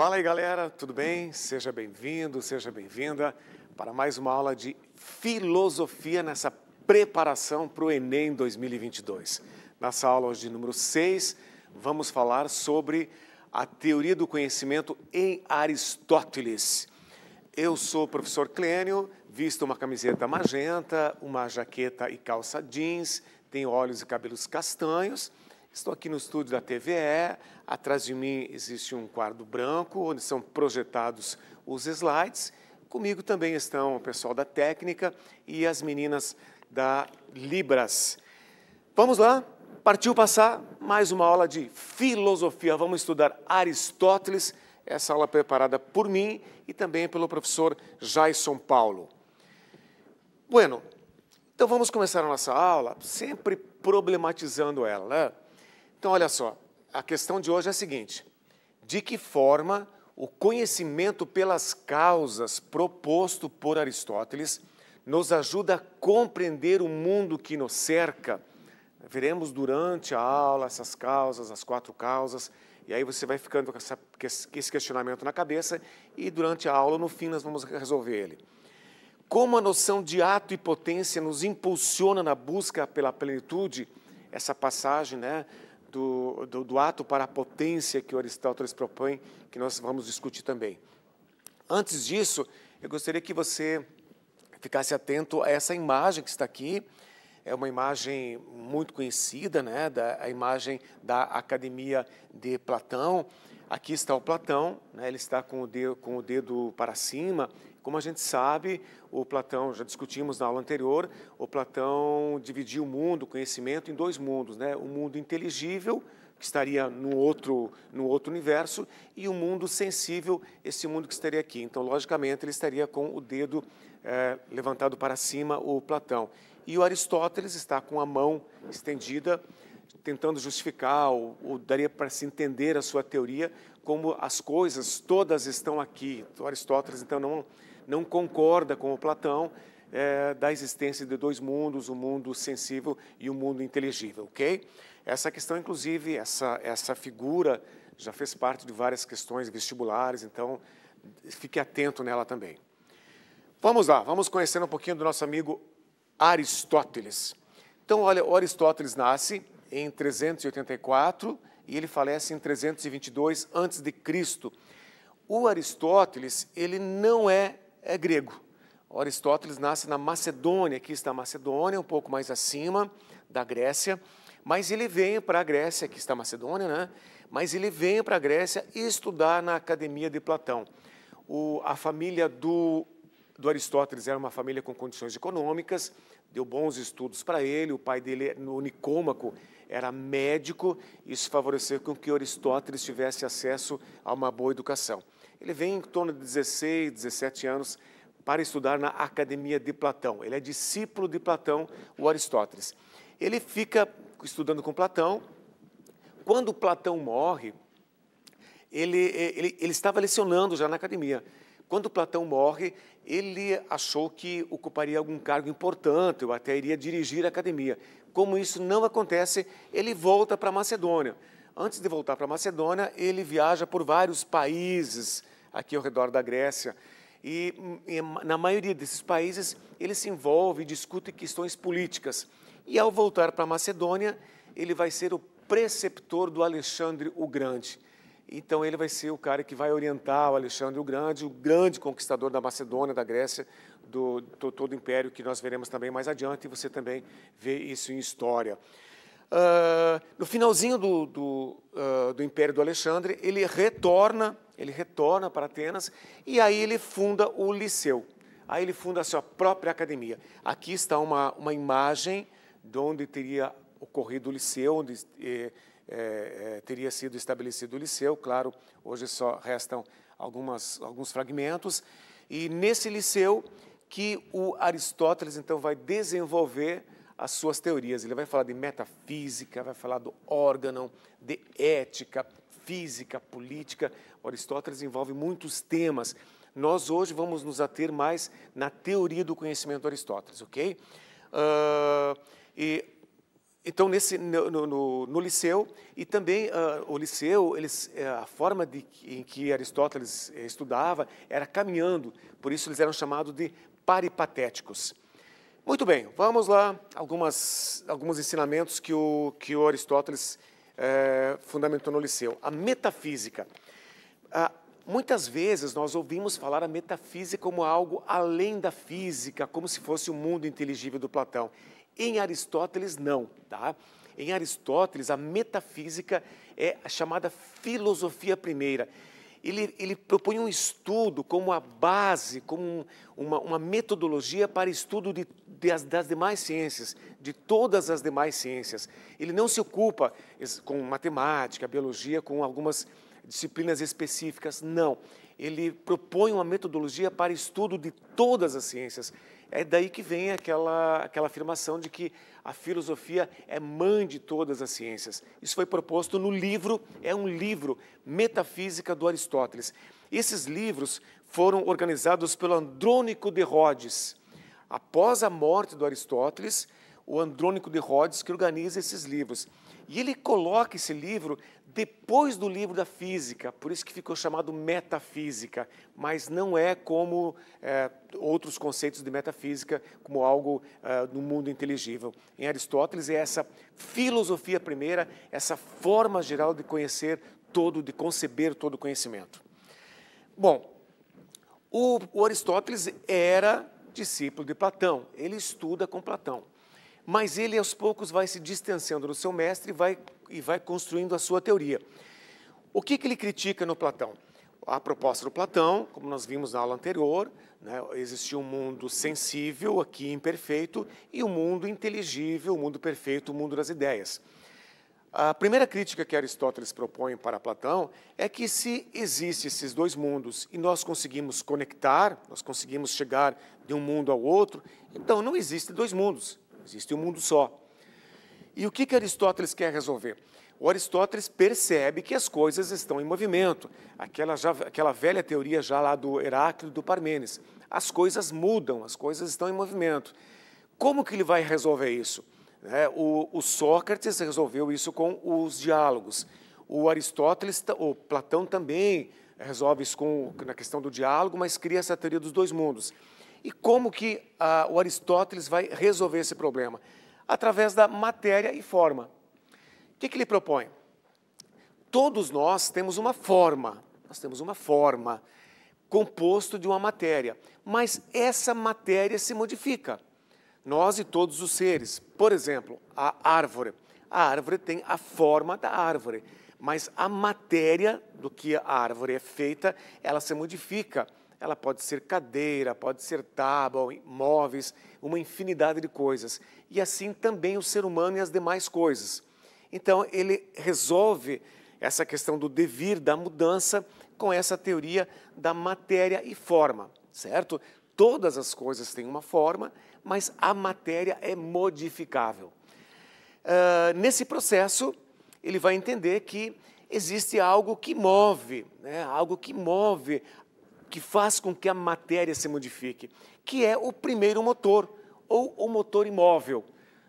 Fala aí, galera, tudo bem? Seja bem-vindo, seja bem-vinda para mais uma aula de filosofia nessa preparação para o Enem 2022. Nessa aula hoje de número 6, vamos falar sobre a teoria do conhecimento em Aristóteles. Eu sou o professor Clênio, visto uma camiseta magenta, uma jaqueta e calça jeans, tenho olhos e cabelos castanhos, estou aqui no estúdio da TVE, Atrás de mim existe um quadro branco onde são projetados os slides. Comigo também estão o pessoal da técnica e as meninas da Libras. Vamos lá? Partiu passar mais uma aula de filosofia. Vamos estudar Aristóteles. Essa aula é preparada por mim e também pelo professor Jason Paulo. Bueno, então vamos começar a nossa aula sempre problematizando ela, né? Então, olha só, a questão de hoje é a seguinte: de que forma o conhecimento pelas causas proposto por Aristóteles nos ajuda a compreender o mundo que nos cerca? Veremos durante a aula essas causas, as quatro causas, e aí você vai ficando com essa, esse questionamento na cabeça, e durante a aula, no fim, nós vamos resolver ele. Como a noção de ato e potência nos impulsiona na busca pela plenitude, essa passagem, né? do, do, do ato para a potência que Aristóteles propõe, que nós vamos discutir também. Antes disso, eu gostaria que você ficasse atento a essa imagem que está aqui. É uma imagem muito conhecida, né? da, a imagem da Academia de Platão. Aqui está o Platão, né? ele está com o, dedo, com o dedo para cima, como a gente sabe, o Platão, já discutimos na aula anterior, o Platão dividiu o mundo, o conhecimento, em dois mundos, né? O mundo inteligível, que estaria no outro, no outro universo, e o mundo sensível, esse mundo que estaria aqui. Então, logicamente, ele estaria com o dedo é, levantado para cima, o Platão. E o Aristóteles está com a mão estendida, tentando justificar, ou, ou daria para se entender a sua teoria, como as coisas todas estão aqui. O então, Aristóteles, então, não não concorda com o Platão é, da existência de dois mundos, o um mundo sensível e o um mundo inteligível, ok? Essa questão, inclusive, essa, essa figura já fez parte de várias questões vestibulares, então fique atento nela também. Vamos lá, vamos conhecer um pouquinho do nosso amigo Aristóteles. Então, olha, Aristóteles nasce em 384 e ele falece em 322 antes de Cristo. O Aristóteles, ele não é é grego. O Aristóteles nasce na Macedônia, aqui está a Macedônia, um pouco mais acima da Grécia, mas ele vem para a Grécia, aqui está a Macedônia, né? mas ele vem para a Grécia estudar na Academia de Platão. O, a família do, do Aristóteles era uma família com condições econômicas, deu bons estudos para ele, o pai dele, é no Nicômaco, era médico, isso favoreceu com que Aristóteles tivesse acesso a uma boa educação. Ele vem em torno de 16, 17 anos para estudar na Academia de Platão. Ele é discípulo de Platão, o Aristóteles. Ele fica estudando com Platão. Quando Platão morre, ele, eh, ele, ele estava lecionando já na academia. Quando Platão morre, ele achou que ocuparia algum cargo importante ou até iria dirigir a academia. Como isso não acontece, ele volta para Macedônia. Antes de voltar para Macedônia, ele viaja por vários países aqui ao redor da Grécia. E, e, na maioria desses países ele se envolve e discute questões políticas. E ao voltar para a Macedônia, ele vai ser o preceptor do Alexandre o Grande. Então ele vai ser o cara que vai orientar o Alexandre o Grande, o grande conquistador da Macedônia, da Grécia, do, do todo o império que nós veremos também mais adiante. E você também vê isso em história. Uh, no finalzinho do, do, uh, do Império do Alexandre, ele retorna, ele retorna para Atenas e aí ele funda o Liceu. Aí ele funda a sua própria academia. Aqui está uma, uma imagem de onde teria ocorrido o Liceu, onde eh, é, é, teria sido estabelecido o liceu. Claro, hoje só restam algumas, alguns fragmentos. E nesse liceu que o Aristóteles, então, vai desenvolver as suas teorias. Ele vai falar de metafísica, vai falar do órgão, de ética, física, política. O Aristóteles envolve muitos temas. Nós hoje vamos nos ater mais na teoria do conhecimento de Aristóteles, ok? Uh, e então, nesse, no, no, no, liceu, e também uh, o liceu, eles, é, a forma de, em que Aristóteles eh, estudava era caminhando, por isso eles eram chamados de paripatéticos. Muito bem, vamos lá, algumas, alguns ensinamentos que o, que o Aristóteles eh, fundamentou no liceu. A metafísica. Ah, muitas vezes nós ouvimos falar a metafísica como algo além da física, como se fosse o mundo inteligível do Platão. Em Aristóteles, não. Tá? Em Aristóteles, a metafísica é a chamada filosofia primeira. Ele, ele propõe um estudo como a base, como uma, uma, metodologia para estudo de, de das demais ciências, de todas as demais ciências. Ele não se ocupa com matemática, biologia, com algumas disciplinas específicas, não. Ele propõe uma metodologia para estudo de todas as ciências. É daí que vem aquela, aquela afirmação de que a filosofia é mãe de todas as ciências. Isso foi proposto no livro, é um livro, Metafísica do Aristóteles. Esses livros foram organizados pelo Andrônico de Rhodes. Após a morte do Aristóteles, o Andrônico de Rhodes que organiza esses livros. E ele coloca esse livro depois do livro da física, por isso que ficou chamado metafísica, mas não é como é, outros conceitos de metafísica, como algo é, no mundo inteligível. Em Aristóteles é essa filosofia primeira, essa forma geral de conhecer todo, de conceber todo o conhecimento. Bom, o, o Aristóteles era discípulo de Platão, ele estuda com Platão, mas ele aos poucos vai se distanciando do seu mestre e vai e vai construindo a sua teoria. O que, que ele critica no Platão? A proposta do Platão, como nós vimos na aula anterior, né, existia um mundo sensível, aqui imperfeito, e um mundo inteligível, o um mundo perfeito, o um mundo das ideias. A primeira crítica que Aristóteles propõe para Platão é que se existem esses dois mundos e nós conseguimos conectar, nós conseguimos chegar de um mundo ao outro, então não existem dois mundos, existe um mundo só. E o que, que Aristóteles quer resolver? O Aristóteles percebe que as coisas estão em movimento, aquela, já, aquela velha teoria já lá do Heráclito do Parmênides. As coisas mudam, as coisas estão em movimento. Como que ele vai resolver isso? É, o, o, Sócrates resolveu isso com os diálogos. O Aristóteles, o Platão também resolve isso com, na questão do diálogo, mas cria essa teoria dos dois mundos. E como que a, ah, o Aristóteles vai resolver esse problema? através da matéria e forma. O que, que ele propõe? Todos nós temos uma forma, nós temos uma forma composto de uma matéria, mas essa matéria se modifica. Nós e todos os seres, por exemplo, a árvore. A árvore tem a forma da árvore, mas a matéria do que a árvore é feita, ela se modifica. Ela pode ser cadeira, pode ser tábua, móveis, uma infinidade de coisas. E assim também o ser humano e as demais coisas. Então, ele resolve essa questão do devir, da mudança, com essa teoria da matéria e forma, certo? Todas as coisas têm uma forma, mas a matéria é modificável. Uh, nesse processo, ele vai entender que existe algo que move, né? algo que move que faz com que a matéria se modifique, que é o primeiro motor, ou o motor imóvel.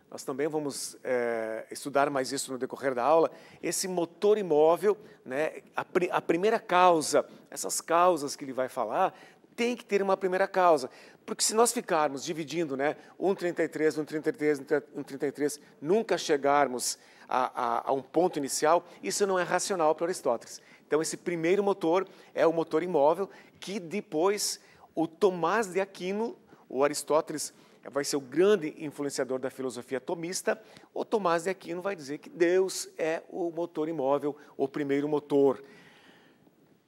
Nós também vamos é, estudar mais isso no decorrer da aula. Esse motor imóvel, né, a, a primeira causa, essas causas que ele vai falar, tem que ter uma primeira causa. Porque se nós ficarmos dividindo né, 1,33, 1,33, 1,33, nunca chegarmos a, a, a, um ponto inicial, isso não é racional para Aristóteles. Então, esse primeiro motor é o motor imóvel que depois o Tomás de Aquino, o Aristóteles vai ser o grande influenciador da filosofia tomista, o Tomás de Aquino vai dizer que Deus é o motor imóvel, o primeiro motor.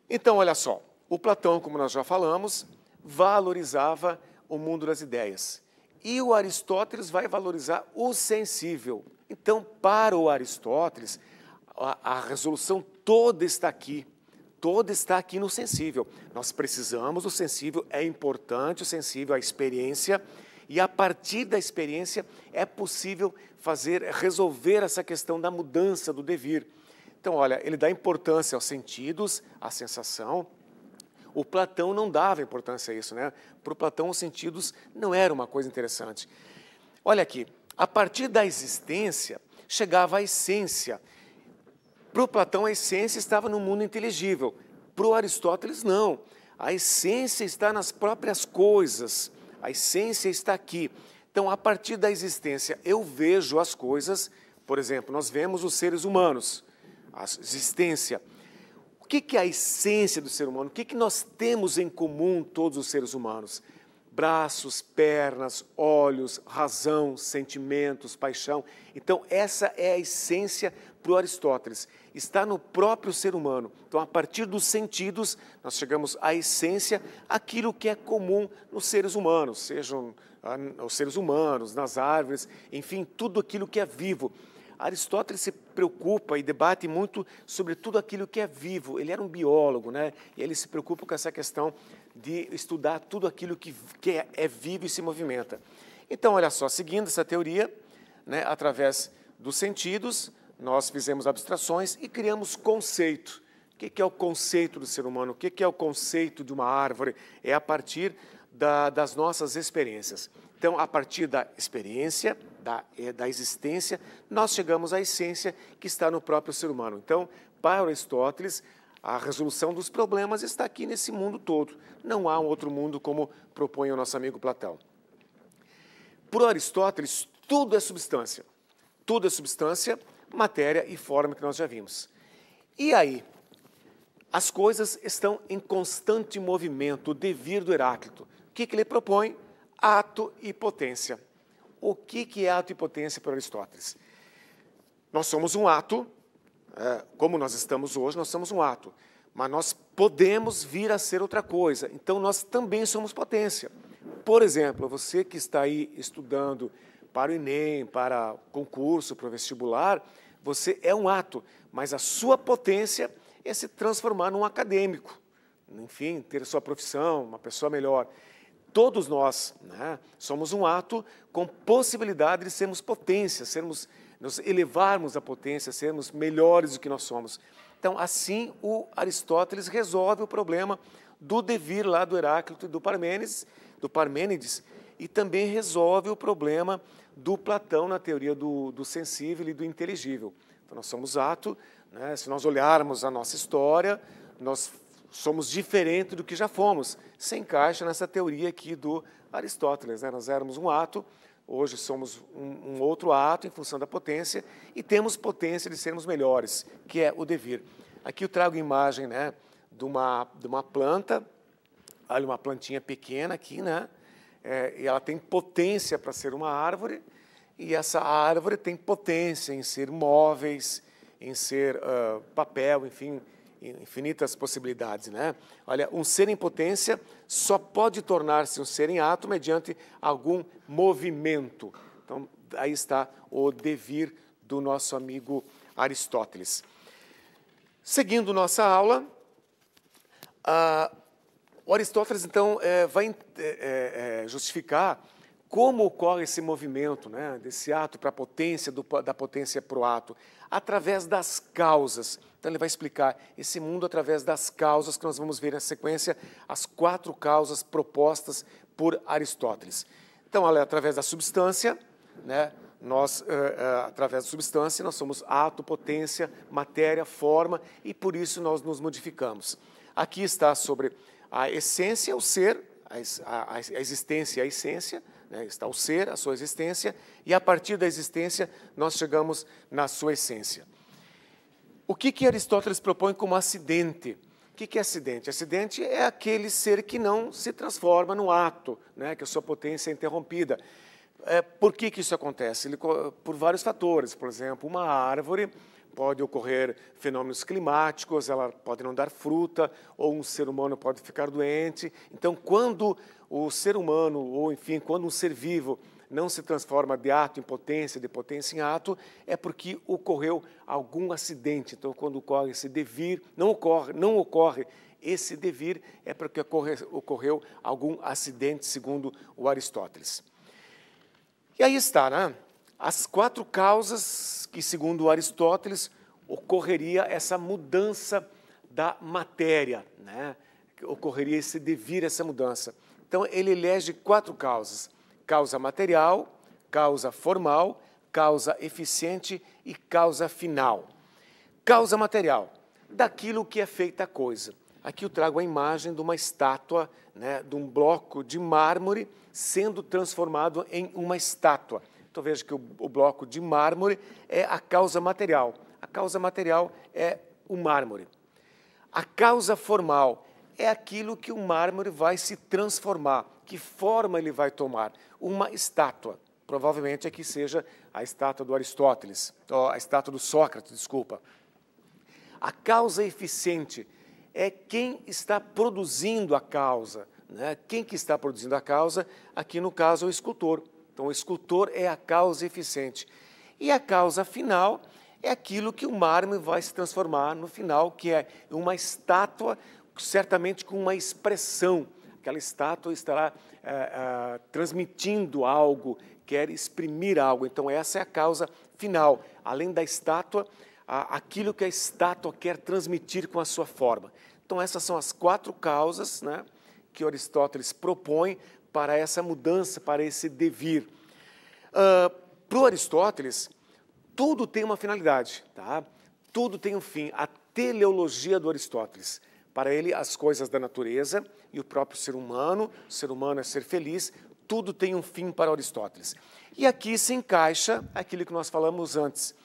Então, olha só, o Platão, como nós já falamos, valorizava o mundo das ideias. E o Aristóteles vai valorizar o sensível. Então, para o Aristóteles, a, a resolução toda está aqui todo está aqui no sensível. Nós precisamos do sensível, é importante o sensível, a experiência, e a partir da experiência é possível fazer, resolver essa questão da mudança do devir. Então, olha, ele dá importância aos sentidos, à sensação. O Platão não dava importância a isso, né? Para o Platão, os sentidos não era uma coisa interessante. Olha aqui, a partir da existência chegava a essência, para o Platão, a essência estava no mundo inteligível. Para o Aristóteles, não. A essência está nas próprias coisas. A essência está aqui. Então, a partir da existência, eu vejo as coisas. Por exemplo, nós vemos os seres humanos, a existência. O que é a essência do ser humano? O que nós temos em comum todos os seres humanos? braços, pernas, olhos, razão, sentimentos, paixão. Então, essa é a essência para o Aristóteles está no próprio ser humano. Então, a partir dos sentidos, nós chegamos à essência, aquilo que é comum nos seres humanos, sejam ah, os seres humanos, nas árvores, enfim, tudo aquilo que é vivo. Aristóteles se preocupa e debate muito sobre tudo aquilo que é vivo. Ele era um biólogo, né? E ele se preocupa com essa questão de estudar tudo aquilo que, que é, é vivo e se movimenta. Então, olha só, seguindo essa teoria, né, através dos sentidos, nós fizemos abstrações e criamos conceito. O que é o conceito do ser humano? O que é o conceito de uma árvore? É a partir da, das nossas experiências. Então, a partir da experiência, da, eh, da existência, nós chegamos à essência que está no próprio ser humano. Então, para Aristóteles, a resolução dos problemas está aqui nesse mundo todo. Não há um outro mundo como propõe o nosso amigo Platão. para Aristóteles, tudo é substância. Tudo é substância matéria e forma que nós já vimos. E aí? As coisas estão em constante movimento, o devir do Heráclito. O que, que ele propõe? Ato e potência. O que, que é ato e potência para Aristóteles? Nós somos um ato, é, como nós estamos hoje, nós somos um ato, mas nós podemos vir a ser outra coisa, então nós também somos potência. Por exemplo, você que está aí estudando para o Enem, para concurso, para o vestibular, você é um ato, mas a sua potência é se transformar num acadêmico, enfim, ter a sua profissão, uma pessoa melhor. Todos nós né, somos um ato com possibilidade de sermos potência, sermos, nos elevarmos a potência, sermos melhores do que nós somos. Então, assim, o Aristóteles resolve o problema do devir lá do Heráclito e do Parmênides, do Parmênides, e também resolve o problema do Platão na teoria do, do sensível e do inteligível. Então, nós somos ato, né? se nós olharmos a nossa história, nós somos diferente do que já fomos. Se encaixa nessa teoria aqui do Aristóteles. Né? Nós éramos um ato, hoje somos um, um, outro ato em função da potência e temos potência de sermos melhores, que é o devir. Aqui eu trago imagem né, de, uma, de uma planta, olha uma plantinha pequena aqui, né? é, ela tem potência para ser uma árvore, e essa árvore tem potência em ser móveis, em ser uh, papel, enfim, infinitas possibilidades, né? Olha, um ser em potência só pode tornar-se um ser em ato mediante algum movimento. Então, aí está o devir do nosso amigo Aristóteles. Seguindo nossa aula, uh, o Aristóteles, então, é, vai é, é, é, justificar como ocorre esse movimento, né, desse ato para a potência, do, da potência para o ato, através das causas. Então, ele vai explicar esse mundo através das causas, que nós vamos ver na sequência, as quatro causas propostas por Aristóteles. Então, ela é através da substância, né, nós, é, é, através da substância, nós somos ato, potência, matéria, forma, e por isso nós nos modificamos. Aqui está sobre a essência é o ser, a, existência é a essência, né? está o ser, a sua existência, e a partir da existência nós chegamos na sua essência. O que, que Aristóteles propõe como acidente? O que, que é acidente? Acidente é aquele ser que não se transforma no ato, né? que a sua potência é interrompida. É, por que, que isso acontece? Ele, por vários fatores. Por exemplo, uma árvore pode ocorrer fenômenos climáticos, ela pode não dar fruta, ou um ser humano pode ficar doente. Então, quando o ser humano, ou enfim, quando um ser vivo não se transforma de ato em potência, de potência em ato, é porque ocorreu algum acidente. Então, quando ocorre esse devir, não ocorre, não ocorre esse devir, é porque ocorre, ocorreu algum acidente, segundo o Aristóteles. E aí está, né? as quatro causas que, segundo Aristóteles, ocorreria essa mudança da matéria, né? ocorreria esse devir, essa mudança. Então, ele elege quatro causas: causa material, causa formal, causa eficiente e causa final. Causa material, daquilo que é feita a coisa. Aqui eu trago a imagem de uma estátua, né, de um bloco de mármore sendo transformado em uma estátua. Então veja que o, o bloco de mármore é a causa material. A causa material é o mármore. A causa formal é aquilo que o mármore vai se transformar, que forma ele vai tomar. Uma estátua, provavelmente aqui é seja a estátua do Aristóteles, a estátua do Sócrates, desculpa. A causa eficiente é quem está produzindo a causa. Né? Quem que está produzindo a causa? Aqui no caso é o escultor. Então, o escultor é a causa eficiente. E a causa final é aquilo que o mármore vai se transformar no final, que é uma estátua, certamente com uma expressão. Aquela estátua estará eh, eh, transmitindo algo, quer exprimir algo. Então, essa é a causa final. Além da estátua, aquilo que a estátua quer transmitir com a sua forma. Então, essas são as quatro causas né, que Aristóteles propõe para essa mudança, para esse devir. Uh, ah, para o Aristóteles, tudo tem uma finalidade, tá? tudo tem um fim. A teleologia do Aristóteles. Para ele, as coisas da natureza e o próprio ser humano, o ser humano é ser feliz, tudo tem um fim para Aristóteles. E aqui se encaixa aquilo que nós falamos antes.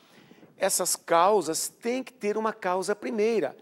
Essas causas têm que ter uma causa primeira.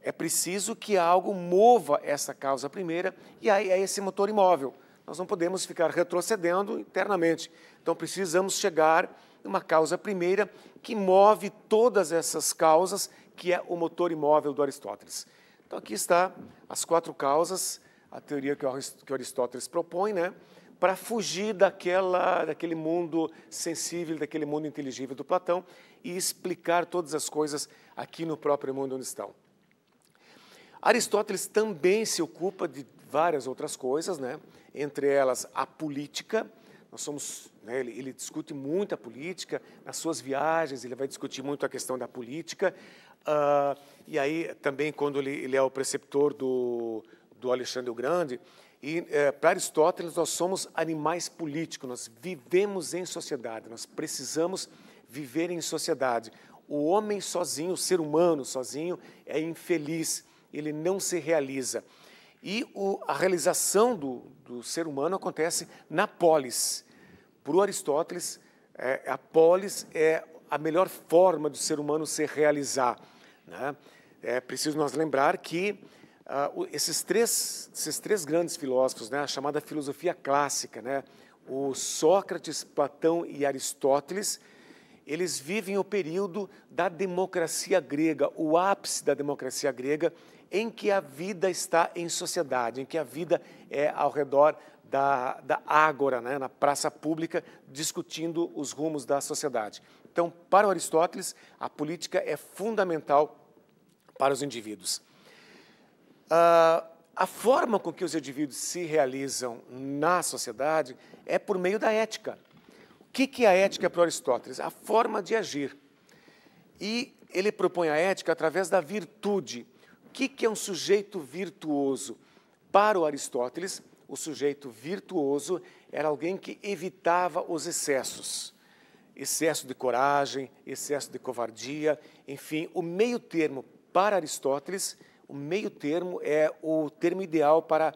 É preciso que algo mova essa causa primeira, e aí é esse motor imóvel. Nós não podemos ficar retrocedendo internamente. Então precisamos chegar uma causa primeira que move todas essas causas, que é o motor imóvel do Aristóteles. Então aqui está as quatro causas, a teoria que Aristóteles propõe, né? para fugir daquela, daquele mundo sensível, daquele mundo inteligível do Platão e explicar todas as coisas aqui no próprio mundo onde estão. Aristóteles também se ocupa de várias outras coisas, né? entre elas a política. Nós somos, né, ele, ele discute muito a política, nas suas viagens ele vai discutir muito a questão da política. Uh, e aí também quando ele, ele é o preceptor do, do Alexandre o Grande, e é, para Aristóteles, nós somos animais políticos, nós vivemos em sociedade, nós precisamos viver em sociedade. O homem sozinho, o ser humano sozinho, é infeliz, ele não se realiza. E o, a realização do, do, ser humano acontece na polis. Para o Aristóteles, é, a polis é a melhor forma do ser humano se realizar. Né? É preciso nós lembrar que uh, esses, três, esses três grandes filósofos, né, a chamada filosofia clássica, né, o Sócrates, Platão e Aristóteles, eles vivem o período da democracia grega, o ápice da democracia grega, em que a vida está em sociedade, em que a vida é ao redor da, da ágora, né, na praça pública, discutindo os rumos da sociedade. Então, para Aristóteles, a política é fundamental para os indivíduos. Uh, a forma com que os indivíduos se realizam na sociedade é por meio da ética. O que, que é a ética para Aristóteles? A forma de agir. E ele propõe a ética através da virtude, que, que é um sujeito virtuoso? Para o Aristóteles, o sujeito virtuoso era alguém que evitava os excessos. Excesso de coragem, excesso de covardia, enfim, o meio termo para Aristóteles, o meio termo é o termo ideal para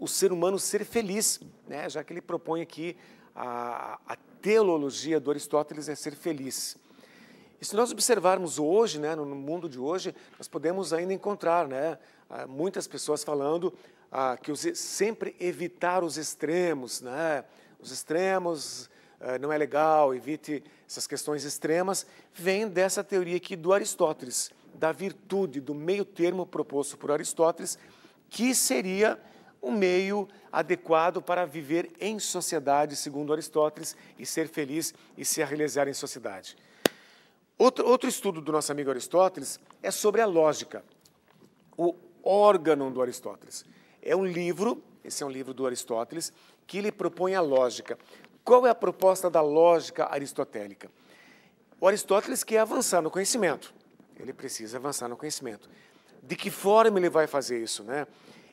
o ser humano ser feliz, né? já que ele propõe aqui a, a teologia do Aristóteles é ser feliz. E se nós observarmos hoje, né, no mundo de hoje, nós podemos ainda encontrar né, ah, muitas pessoas falando ah, que os, sempre evitar os extremos, né, os extremos ah, não é legal, evite essas questões extremas, vem dessa teoria aqui do Aristóteles, da virtude, do meio termo proposto por Aristóteles, que seria um meio adequado para viver em sociedade, segundo Aristóteles, e ser feliz e se realizar em sociedade. Outro, outro estudo do nosso amigo Aristóteles é sobre a lógica, o órgão do Aristóteles. É um livro, esse é um livro do Aristóteles, que ele propõe a lógica. Qual é a proposta da lógica aristotélica? O Aristóteles quer avançar no conhecimento. Ele precisa avançar no conhecimento. De que forma ele vai fazer isso, né?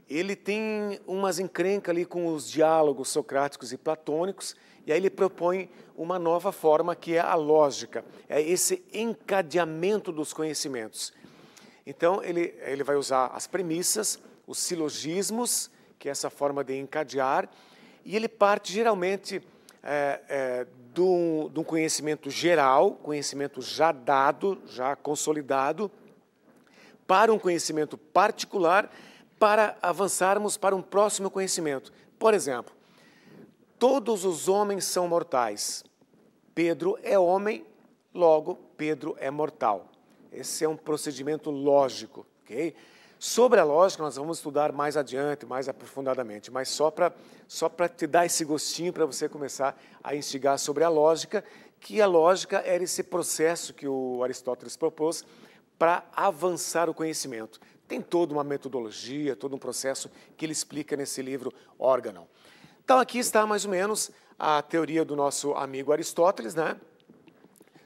Ele tem umas encrencas ali com os diálogos socráticos e platônicos, e aí ele propõe uma nova forma que é a lógica, é esse encadeamento dos conhecimentos. Então ele, ele vai usar as premissas, os silogismos, que é essa forma de encadear, e ele parte geralmente é, é, de, um, de um conhecimento geral, conhecimento já dado, já consolidado, para um conhecimento particular, para avançarmos para um próximo conhecimento. Por exemplo, todos os homens são mortais. Pedro é homem, logo Pedro é mortal. Esse é um procedimento lógico, ok? Sobre a lógica, nós vamos estudar mais adiante, mais aprofundadamente, mas só para só te dar esse gostinho para você começar a instigar sobre a lógica, que a lógica era esse processo que o Aristóteles propôs para avançar o conhecimento. Tem toda uma metodologia, todo um processo que ele explica nesse livro Órgano. Então aqui está mais ou menos a teoria do nosso amigo Aristóteles, né?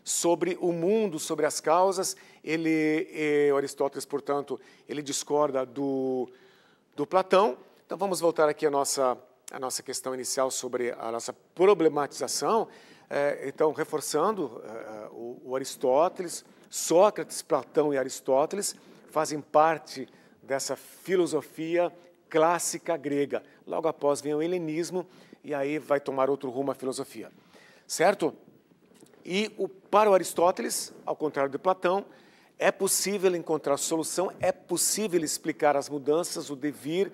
sobre o mundo, sobre as causas. Ele, eh, Aristóteles, portanto, ele discorda do, do Platão. Então vamos voltar aqui à nossa, à nossa questão inicial sobre a nossa problematização. É, então, reforçando, é, o, o Aristóteles, Sócrates, Platão e Aristóteles fazem parte dessa filosofia clássica grega. Logo após vem o helenismo e aí vai tomar outro rumo a filosofia. Certo? E o, para o Aristóteles, ao contrário de Platão, é possível encontrar solução, é possível explicar as mudanças, o devir,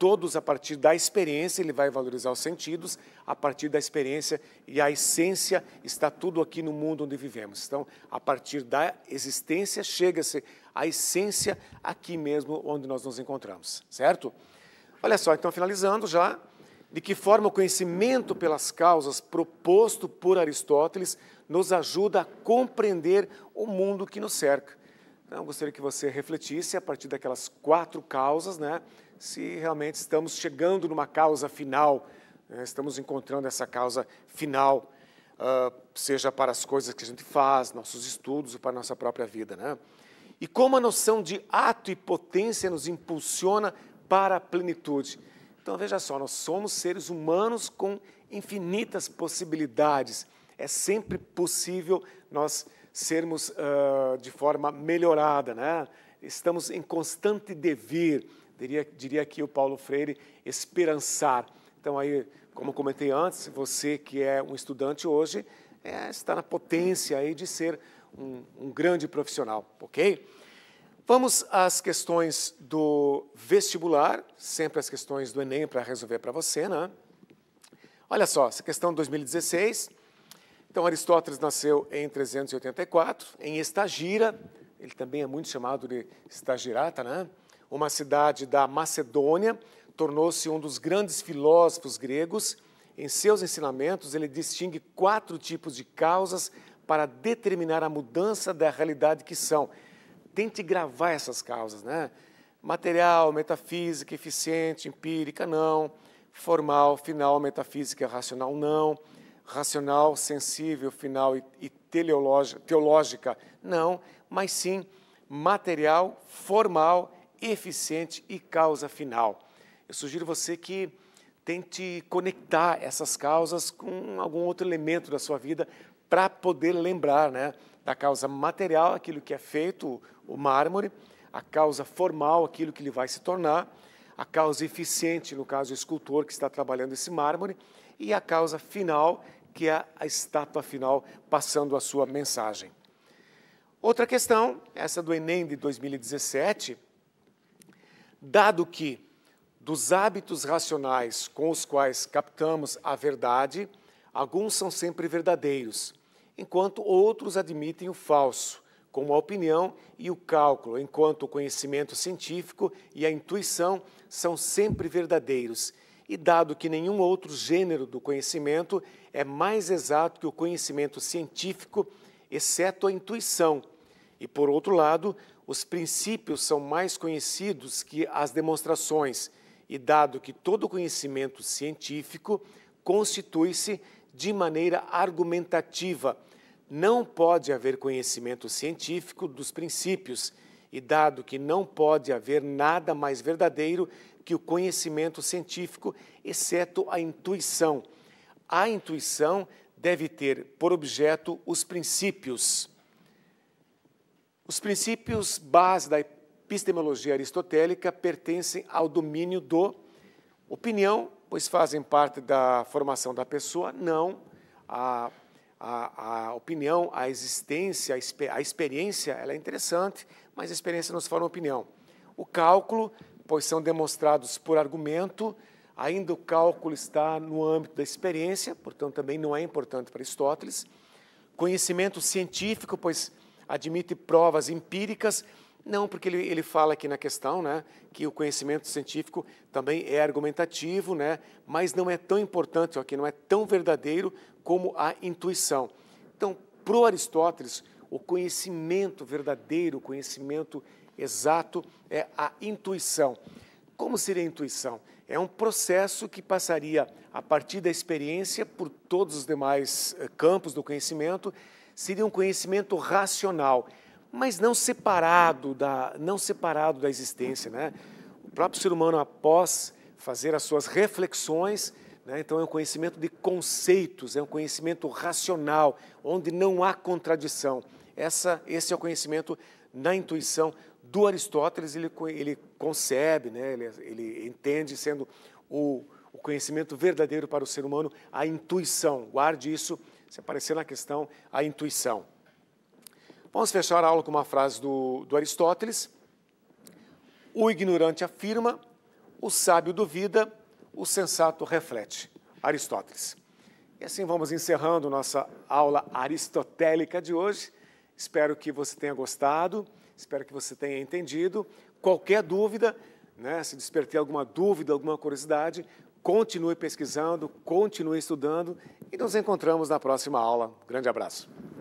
todos a partir da experiência, ele vai valorizar os sentidos, a partir da experiência e a essência está tudo aqui no mundo onde vivemos. Então, a partir da existência, chega-se à essência aqui mesmo onde nós nos encontramos, certo? Olha só, então finalizando já, de que forma o conhecimento pelas causas proposto por Aristóteles nos ajuda a compreender o mundo que nos cerca. Então, gostaria que você refletisse a partir daquelas quatro causas, né? Se realmente estamos chegando numa causa final, né? estamos encontrando essa causa final, uh, seja para as coisas que a gente faz, nossos estudos ou para a nossa própria vida, né? E como a noção de ato e potência nos impulsiona para a plenitude. Então veja só, nós somos seres humanos com infinitas possibilidades. É sempre possível nós sermos uh, de forma melhorada, né? Estamos em constante devir, diria, diria aqui o Paulo Freire, esperançar. Então aí, como comentei antes, você que é um estudante hoje é, está na potência aí de ser um, um grande profissional, ok? Vamos às questões do vestibular, sempre as questões do Enem para resolver para você, né? Olha só, essa questão de 2016 então, Aristóteles nasceu em 384, em Estagira, ele também é muito chamado de Estagirata, né? uma cidade da Macedônia, tornou-se um dos grandes filósofos gregos. Em seus ensinamentos, ele distingue quatro tipos de causas para determinar a mudança da realidade que são. Tente gravar essas causas, né? Material, metafísica, eficiente, empírica, não. Formal, final, metafísica, racional, não racional, sensível, final e, e teológica. Não, mas sim material, formal, eficiente e causa final. Eu sugiro você que tente conectar essas causas com algum outro elemento da sua vida para poder lembrar né, da causa material, aquilo que é feito, o mármore, a causa formal, aquilo que ele vai se tornar, a causa eficiente, no caso, o escultor que está trabalhando esse mármore, e a causa final, que é a etapa final passando a sua mensagem. Outra questão, essa do Enem de 2017, dado que dos hábitos racionais com os quais captamos a verdade, alguns são sempre verdadeiros, enquanto outros admitem o falso, como a opinião e o cálculo, enquanto o conhecimento científico e a intuição são sempre verdadeiros. E dado que nenhum outro gênero do conhecimento é mais exato que o conhecimento científico, exceto a intuição. E, por outro lado, os princípios são mais conhecidos que as demonstrações, e dado que todo conhecimento científico constitui-se de maneira argumentativa, não pode haver conhecimento científico dos princípios, e dado que não pode haver nada mais verdadeiro que o conhecimento científico, exceto a intuição a intuição deve ter por objeto os princípios. Os princípios base da epistemologia aristotélica pertencem ao domínio do opinião, pois fazem parte da formação da pessoa, não a, a, a opinião, a existência, a, a experiência, ela é interessante, mas a experiência nos forma opinião. O cálculo, pois são demonstrados por argumento, Ainda o cálculo está no âmbito da experiência, portanto também não é importante para Aristóteles. Conhecimento científico, pois admite provas empíricas, não porque ele, ele fala aqui na questão né, que o conhecimento científico também é argumentativo, né, mas não é tão importante, aqui não é tão verdadeiro como a intuição. Então, para Aristóteles, o conhecimento verdadeiro, o conhecimento exato é a intuição. Como seria a intuição? É um processo que passaria, a partir da experiência, por todos os demais eh, campos do conhecimento, seria um conhecimento racional, mas não separado da, não separado da existência. Né? O próprio ser humano, após fazer as suas reflexões, né? então é um conhecimento de conceitos, é um conhecimento racional, onde não há contradição. Essa, esse é o conhecimento na intuição do Aristóteles ele, ele concebe, né, ele, ele entende sendo o, o, conhecimento verdadeiro para o ser humano a intuição. Guarde isso, se aparecer na questão, a intuição. Vamos fechar a aula com uma frase do, do Aristóteles. O ignorante afirma, o sábio duvida, o sensato reflete. Aristóteles. E assim vamos encerrando nossa aula aristotélica de hoje. Espero que você tenha gostado. Espero que você tenha entendido. Qualquer dúvida, né, se despertei alguma dúvida, alguma curiosidade, continue pesquisando, continue estudando e nos encontramos na próxima aula. Grande abraço.